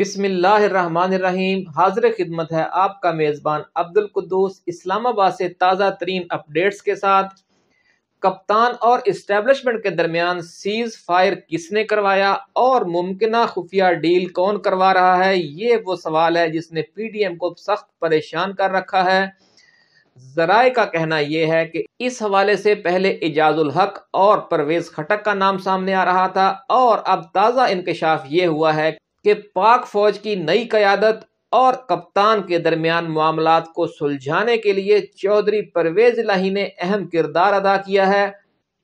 बिसमीम हाजिर खिदमत है आपका मेज़बान अब्दुल कुद्दूस इस्लामाबाद से ताज़ा तरीन अपडेट्स के साथ कप्तान और इस्टेबलिशमेंट के दरमियान सीज़ फायर किसने करवाया और मुमकिन खुफिया डील कौन करवा रहा है ये वो सवाल है जिसने पी डी एम को सख्त परेशान कर रखा है जराए का कहना यह है कि इस हवाले से पहले एजाजुल हक और परवेज खटक का नाम सामने आ रहा था और अब ताज़ा इंकशाफ ये हुआ है कि पाक फौज की नई क़्यादत और कप्तान के दरमियान मामला को सुलझाने के लिए चौधरी परवेज लाही ने अहम किरदार अदा किया है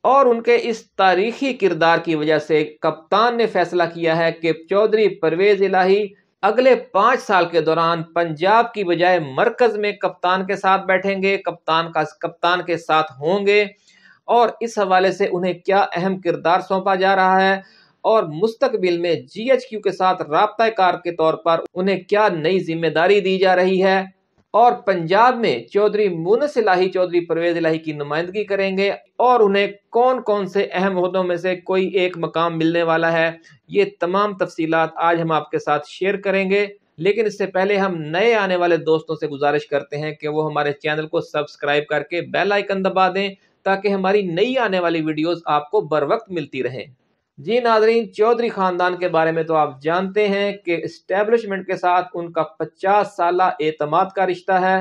और उनके इस तारीखी किरदार की वजह से कप्तान ने फैसला किया है कि चौधरी परवेज इलाही अगले पाँच साल के दौरान पंजाब की बजाय मरकज़ में कप्तान के साथ बैठेंगे कप्तान का कप्तान के साथ होंगे और इस हवाले से उन्हें क्या अहम किरदार सौंपा जा रहा है और मुस्तकबिल में जीएचक्यू के साथ रबताकार के तौर पर उन्हें क्या नई जिम्मेदारी दी जा रही है और पंजाब में चौधरी मुनस लाही चौधरी परवेज लाही की नुमाइंदगी करेंगे और उन्हें कौन कौन से अहम अहदों में से कोई एक मकाम मिलने वाला है ये तमाम तफसीलात आज हम आपके साथ शेयर करेंगे लेकिन इससे पहले हम नए आने वाले दोस्तों से गुजारिश करते हैं कि वो हमारे चैनल को सब्सक्राइब करके बेल आइकन दबा दें ताकि हमारी नई आने वाली वीडियोस आपको बर वक्त मिलती रहें जी नाजरीन चौधरी ख़ानदान के बारे में तो आप जानते हैं कि इस्टेब्लिशमेंट के साथ उनका पचास साल एतमाद का रिश्ता है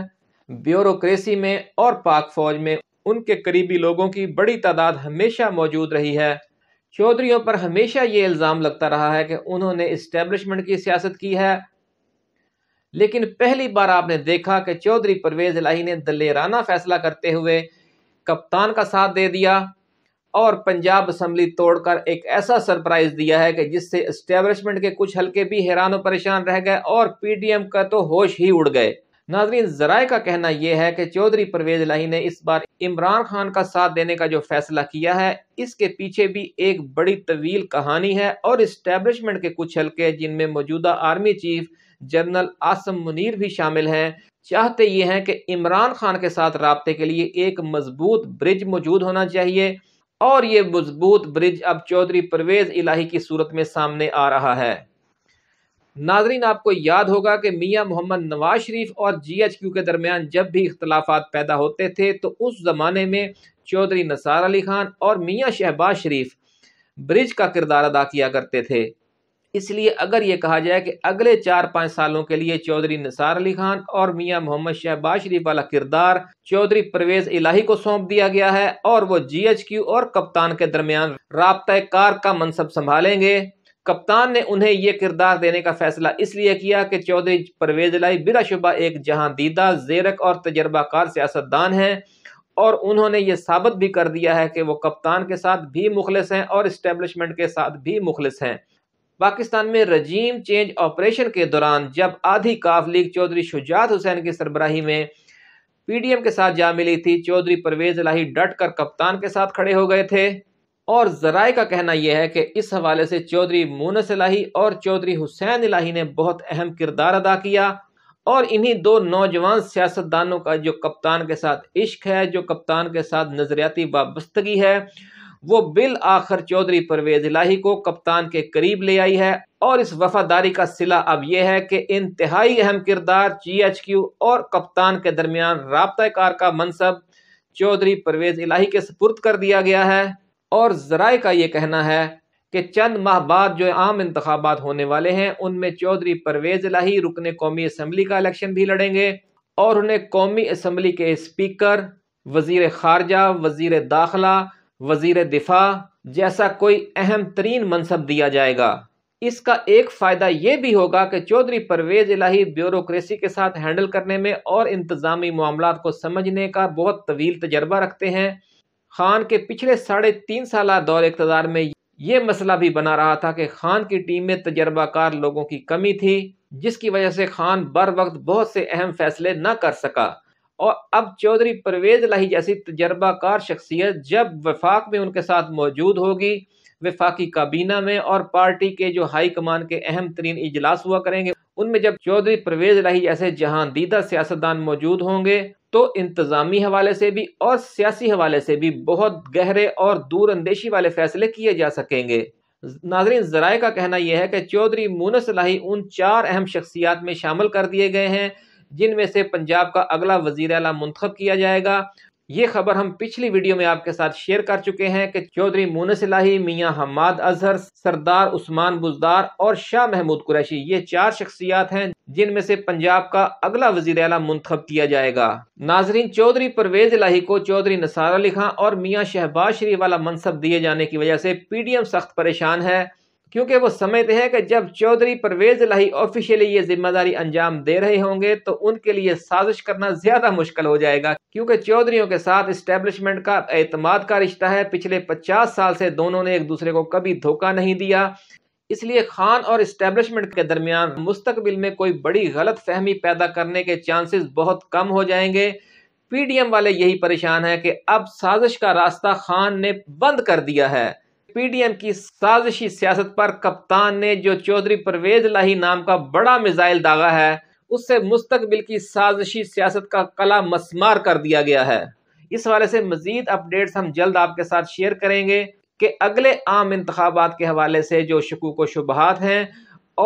ब्यूरोक्रेसी में और पाक फौज में उनके करीबी लोगों की बड़ी तादाद हमेशा मौजूद रही है चौधरीों पर हमेशा ये इल्ज़ाम लगता रहा है कि उन्होंने इस्टेब्लिशमेंट की सियासत की है लेकिन पहली बार आपने देखा कि चौधरी परवेज लाही ने दलेराना फैसला करते हुए कप्तान का साथ दे दिया और पंजाब असम्बली तोड़कर एक ऐसा सरप्राइज दिया है कि जिससे इस्टेब्लिशमेंट के कुछ हल्के भी हैरान और परेशान रह गए और पीडीएम का तो होश ही उड़ गए नाजरीन जराए का कहना यह है कि चौधरी परवेज लाही ने इस बार इमरान खान का साथ देने का जो फैसला किया है इसके पीछे भी एक बड़ी तवील कहानी है और इस्टेब्लिशमेंट के कुछ हल्के जिनमें मौजूदा army chief general Asim Munir भी शामिल हैं चाहते ये हैं कि इमरान खान के साथ रबते के लिए एक मजबूत ब्रिज मौजूद होना चाहिए और ये मजबूत ब्रिज अब चौधरी परवेज इलाही की सूरत में सामने आ रहा है नाजरीन आपको याद होगा कि मियां मोहम्मद नवाज शरीफ और जीएचक्यू के दरमियान जब भी इख्तलाफा पैदा होते थे तो उस ज़माने में चौधरी नसार अली खान और मियां शहबाज शरीफ ब्रिज का किरदार अदा किया करते थे इसलिए अगर ये कहा जाए कि अगले चार पाँच सालों के लिए चौधरी निसार अली खान और मियाँ मोहम्मद शहबाज शरीफ वाला किरदार चौधरी परवेज इलाही को सौंप दिया गया है और वो जीएचक्यू और कप्तान के दरमियान रबता कार का मनसब संभालेंगे कप्तान ने उन्हें यह किरदार देने का फैसला इसलिए किया कि चौधरी परवेज लाई बिलाशुबा एक दीदा जेरक और तजर्बाकार सियासतदान हैं और उन्होंने ये साबित भी कर दिया है कि वो कप्तान के साथ भी मुखलस हैं और इस्टेब्लिशमेंट के साथ भी मुखलस हैं पाकिस्तान में रजीम चेंज ऑपरेशन के दौरान जब आधी काफ लीग चौधरी शुजात हुसैन की सरबराही में पीडीएम के साथ जा मिली थी चौधरी परवेज लाही डट कर कप्तान के साथ खड़े हो गए थे और जराए का कहना यह है कि इस हवाले से चौधरी मूनस लाही और चौधरी हुसैन लाही ने बहुत अहम किरदार अदा किया और इन्हीं दो नौजवान सियासतदानों का जो कप्तान के साथ इश्क है जो कप्तान के साथ नज़रियाती वाबस्तगी है वो बिल आखिर चौधरी परवेज इलाही को कप्तान के करीब ले आई है और इस वफादारी का सिला अब यह है कि इंतहाई अहम किरदार जी एच क्यू और कप्तान के दरमियान रबतकार का मनसब चौधरी परवेज इलाही के सपुर्द कर दिया गया है और जराए का ये कहना है कि चंद माह बाद जो आम इंतबात होने वाले हैं उनमें चौधरी परवेज इलाही रुकने कौमी असम्बली का इलेक्शन भी लड़ेंगे और उन्हें कौमी असम्बली के स्पीकर वजीर खारजा वजीर दाखिला वजीर दिफा जैसा कोई अहम तरीन मनसब दिया जाएगा इसका एक फ़ायदा ये भी होगा कि चौधरी परवेज इलाही ब्यूरोक्रेसी के साथ हैंडल करने में और इंतज़ामी मामला को समझने का बहुत तवील तजर्बा रखते हैं खान के पिछले साढ़े तीन साल दौर इकतदार में ये मसला भी बना रहा था कि खान की टीम में तजर्बाकार लोगों की कमी थी जिसकी वजह से खान बर वक्त बहुत से अहम फैसले न कर सका और अब चौधरी परवेज लाही जैसी तजर्बाकार शख्सियत जब वफाक में उनके साथ मौजूद होगी वफाकी काबीना में और पार्टी के जो हाई कमान के अहम तरीन इजलास हुआ करेंगे उनमें जब चौधरी परवेज लाही जैसे दीदा सियासतदान मौजूद होंगे तो इंतज़ामी हवाले से भी और सियासी हवाले से भी बहुत गहरे और दूरअंदेशी वाले फैसले किए जा सकेंगे नाजरीन जराए का कहना यह है कि चौधरी मूनस लाही उन चार अहम शख्सियात में शामिल कर दिए गए हैं जिनमें से पंजाब का अगला वजीर अला मुंतब किया जाएगा ये खबर हम पिछली वीडियो में आपके साथ शेयर कर चुके हैं कि चौधरी मोनस लाही मियाँ हमाद अजहर सरदार उस्मान बुजदार और शाह महमूद कुरैशी ये चार शख्सियात हैं जिनमें से पंजाब का अगला वजीर अला मुंतब किया जाएगा नाजरीन चौधरी परवेज लाही को चौधरी नसारा लिखा और मियाँ शहबाज शरीफ वाला मनसब दिए जाने की वजह से पी डी एम सख्त परेशान है क्योंकि वो समझते हैं कि जब चौधरी परवेज लाही ऑफिशियली ये जिम्मेदारी अंजाम दे रहे होंगे तो उनके लिए साजिश करना ज्यादा मुश्किल हो जाएगा क्योंकि चौधरीों के साथ इस्टेब्लिशमेंट का एतमाद का रिश्ता है पिछले पचास साल से दोनों ने एक दूसरे को कभी धोखा नहीं दिया इसलिए खान और इस्टेब्लिशमेंट के दरमियान मुस्तबिल में कोई बड़ी गलत फहमी पैदा करने के चांसेस बहुत कम हो जाएंगे पीडीएम वाले यही परेशान हैं कि अब साजिश का रास्ता खान ने बंद कर दिया है पीडीएम की साजिशी सियासत पर कप्तान ने जो चौधरी परवेज लाही नाम का बड़ा मिसाइल दागा है उससे मुस्तकबिल की साजिशी सियासत का कला मस्मार कर दिया गया है इस हवाले से मजीद अपडेट्स हम जल्द आपके साथ शेयर करेंगे कि अगले आम इंतबात के हवाले से जो शकूक व शुबहत हैं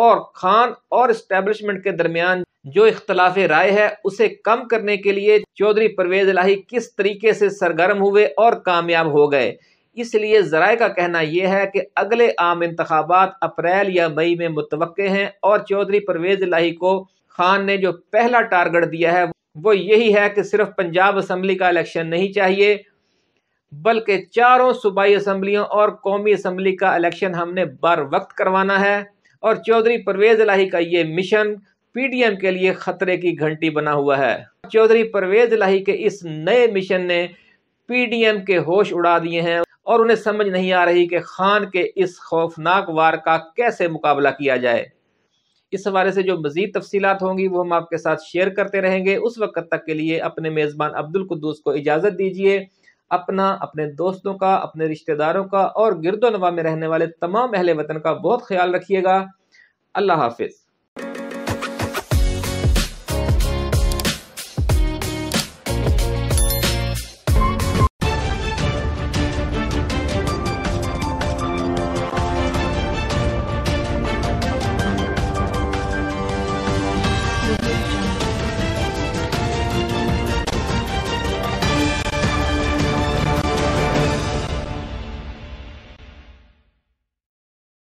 और खान और इस्टेबलिशमेंट के दरमियान जो इख्तलाफ राय है उसे कम करने के लिए चौधरी परवेज लाही किस तरीके से सरगर्म हुए और कामयाब हो गए इसलिए जराए का कहना यह है कि अगले आम इंतबात अप्रैल या मई में मुतव हैं और चौधरी परवेज लाही को खान ने जो पहला टारगेट दिया है वो यही है कि सिर्फ पंजाब असम्बली का इलेक्शन नहीं चाहिए बल्कि चारों सूबाई असम्बलियों और कौमी असम्बली का इलेक्शन हमने बर वक्त करवाना है और चौधरी परवेज लाही का ये मिशन पीडीएम के लिए खतरे की घंटी बना हुआ है चौधरी परवेज लाही के इस नए मिशन ने पीडीएम के होश उड़ा दिए हैं और उन्हें समझ नहीं आ रही कि खान के इस खौफनाक वार का कैसे मुकाबला किया जाए इस हवाले से जो मज़ीद तफसीत होंगी वो हम आपके साथ शेयर करते रहेंगे उस वक्त तक के लिए अपने मेज़बान अब्दुल कुद्दूस को इजाज़त दीजिए अपना अपने दोस्तों का अपने रिश्तेदारों का और गिरदोनवा में रहने वाले तमाम अहले वतन का बहुत ख्याल रखिएगा अल्लाह हाफिज़